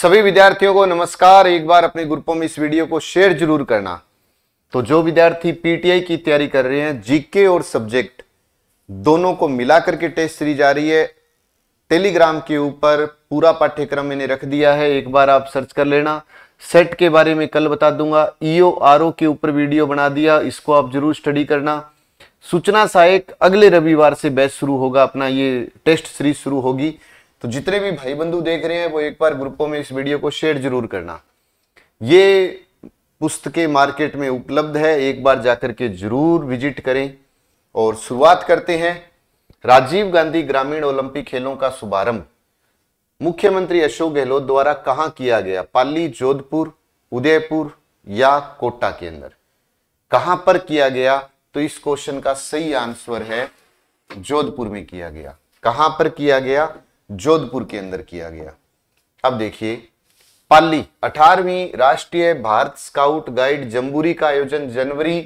सभी विद्यार्थियों को नमस्कार एक बार अपने ग्रुपों में इस वीडियो को शेयर जरूर करना तो जो विद्यार्थी पीटीआई की तैयारी कर रहे हैं जीके और सब्जेक्ट दोनों को मिलाकर के टेस्ट सीरीज आ रही है टेलीग्राम के ऊपर पूरा पाठ्यक्रम मैंने रख दिया है एक बार आप सर्च कर लेना सेट के बारे में कल बता दूंगा ईओ e आर के ऊपर वीडियो बना दिया इसको आप जरूर स्टडी करना सूचना सहायक अगले रविवार से बैच शुरू होगा अपना ये टेस्ट सीरीज शुरू होगी तो जितने भी भाई बंधु देख रहे हैं वो एक बार ग्रुपों में इस वीडियो को शेयर जरूर करना ये पुस्तकें मार्केट में उपलब्ध है एक बार जाकर के जरूर विजिट करें और शुरुआत करते हैं राजीव गांधी ग्रामीण ओलंपिक खेलों का शुभारंभ मुख्यमंत्री अशोक गहलोत द्वारा कहां किया गया पाली जोधपुर उदयपुर या कोटा के अंदर कहां पर किया गया तो इस क्वेश्चन का सही आंसर है जोधपुर में किया गया कहां पर किया गया जोधपुर के अंदर किया गया अब देखिए पाली 18वीं राष्ट्रीय भारत स्काउट गाइड जम्बूरी का आयोजन जनवरी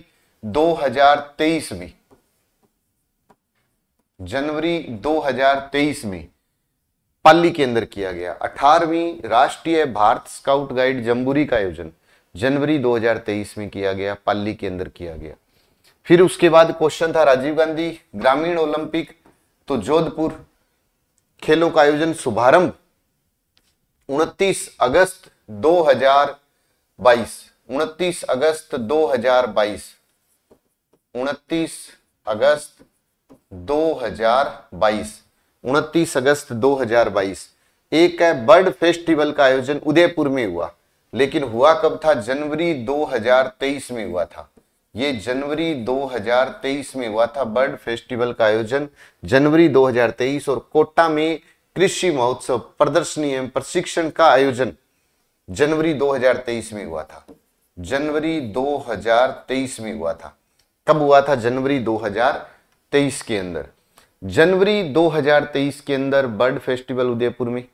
2023 में जनवरी 2023 में पाली के अंदर किया गया 18वीं राष्ट्रीय भारत स्काउट गाइड जम्बूरी का आयोजन जनवरी 2023 में किया गया पाली के अंदर किया गया फिर उसके बाद क्वेश्चन था राजीव गांधी ग्रामीण ओलंपिक तो जोधपुर खेलों का आयोजन शुभारंभ 29 अगस्त 2022 29 अगस्त 2022 29 अगस्त 2022 29 अगस्त 2022 एक है बर्ड फेस्टिवल का आयोजन उदयपुर में हुआ लेकिन हुआ कब था जनवरी 2023 में हुआ था ये जनवरी 2023 में हुआ था बर्ड फेस्टिवल का आयोजन जनवरी 2023 और कोटा में कृषि महोत्सव प्रदर्शनी एवं प्रशिक्षण का आयोजन जनवरी 2023 में हुआ था जनवरी 2023 में हुआ था कब हुआ था जनवरी 2023 के अंदर जनवरी 2023 के अंदर बर्ड फेस्टिवल उदयपुर में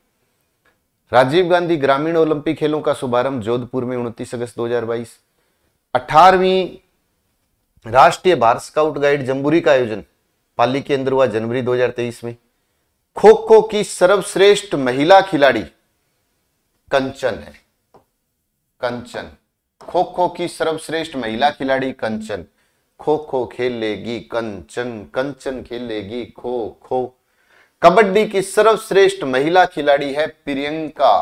राजीव गांधी ग्रामीण ओलंपिक खेलों का शुभारंभ जोधपुर में उनतीस अगस्त 2022 हजार राष्ट्रीय भारत स्काउट गाइड जम्बूरी का आयोजन पाली के अंदर हुआ जनवरी 2023 में खो खो की सर्वश्रेष्ठ महिला खिलाड़ी कंचन है कंचन खो खो की सर्वश्रेष्ठ महिला खिलाड़ी कंचन खो खो खेलेगी कंचन कंचन खेलेगी खो खो कबड्डी की सर्वश्रेष्ठ महिला खिलाड़ी है प्रियंका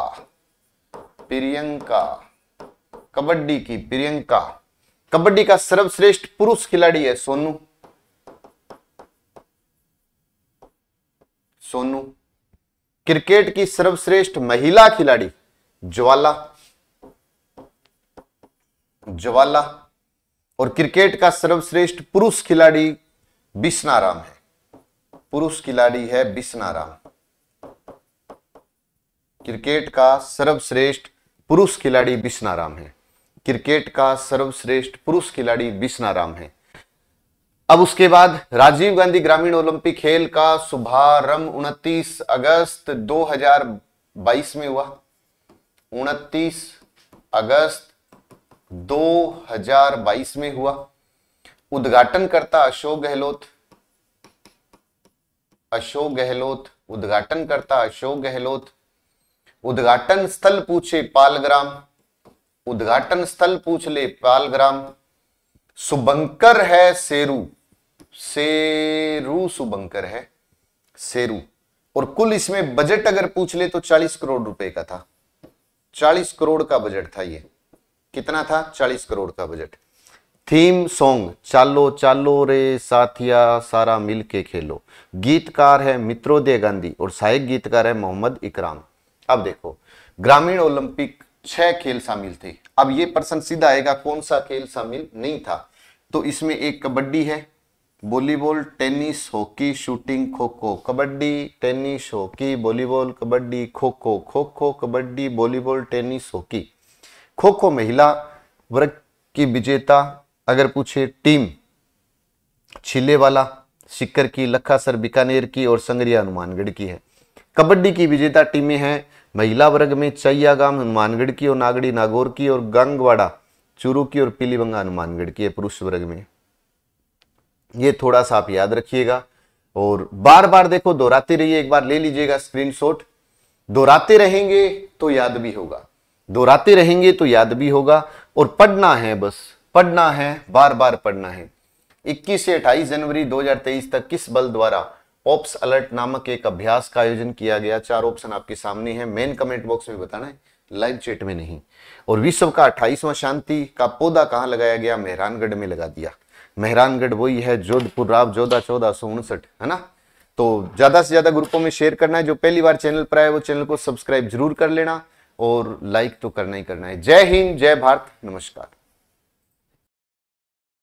प्रियंका कबड्डी की प्रियंका कबड्डी का सर्वश्रेष्ठ पुरुष खिलाड़ी है सोनू सोनू क्रिकेट की सर्वश्रेष्ठ महिला खिलाड़ी ज्वाला ज्वाला और क्रिकेट का सर्वश्रेष्ठ पुरुष खिलाड़ी बिस्नाराम है पुरुष खिलाड़ी है बिश्नाराम क्रिकेट का सर्वश्रेष्ठ पुरुष खिलाड़ी बिस्नाराम है क्रिकेट का सर्वश्रेष्ठ पुरुष खिलाड़ी विष्णाराम है अब उसके बाद राजीव गांधी ग्रामीण ओलंपिक खेल का शुभारंभ 29 अगस्त 2022 में हुआ 29 अगस्त 2022 में हुआ उद्घाटन करता अशोक गहलोत अशोक गहलोत उद्घाटन करता अशोक गहलोत उद्घाटन स्थल पूछे पालग्राम उद्घाटन स्थल पूछ ले पालग्राम सुबंकर है सेरू सेरू सुबंकर है सेरू और कुल इसमें बजट अगर पूछ ले तो 40 करोड़ रुपए का था 40 करोड़ का बजट था ये कितना था 40 करोड़ का बजट थीम सॉन्ग चालो चालो रे साथिया सारा मिलके खेलो गीतकार है मित्रोदय गांधी और सहायक गीतकार है मोहम्मद इकराम अब देखो ग्रामीण ओलंपिक छह खेल शामिल थे अब ये प्रश्न सीधा आएगा कौन सा खेल शामिल नहीं था तो इसमें एक कबड्डी है volleyball tennis hockey shooting kho kho kabaddi tennis hockey volleyball kabaddi kho kho kho kho kabaddi volleyball tennis hockey खो खो महिला वर्ग की विजेता अगर पूछे टीम छिले वाला सिक्कर की लखासर बीकानेर की और संगरिया हनुमानगढ़ की है कबड्डी की विजेता टीमें हैं महिला वर्ग में चैयागाम हनुमानगढ़ की और नागड़ी नागौर की और गंगवाड़ा चूरू की और पीलीबंगा हनुमानगढ़ की है पुरुष वर्ग में ये थोड़ा सा आप याद रखिएगा और बार बार देखो दोहराते रहिए एक बार ले लीजिएगा स्क्रीनशॉट दोहराते रहेंगे तो याद भी होगा दोहराते रहेंगे तो याद भी होगा और पढ़ना है बस पढ़ना है बार बार पढ़ना है 21 से 28 जनवरी 2023 तक किस बल द्वारा ऑप्स अलर्ट नामक एक अभ्यास का आयोजन किया गया चार ऑप्शन आपके सामने हैं मेन कमेंट बॉक्स में बताना है लाइव चैट में नहीं और विश्व का अट्ठाईसवां शांति का पौधा कहाँ लगाया गया मेहरानगढ़ में लगा दिया मेहरानगढ़ वही है जोधपुर राव जोधा चौदह सौ उनसठ है ना तो ज्यादा से ज्यादा ग्रुपों में शेयर करना है जो पहली बार चैनल पर आए वो चैनल को सब्सक्राइब जरूर कर लेना और लाइक तो करना ही करना है जय हिंद जय भारत नमस्कार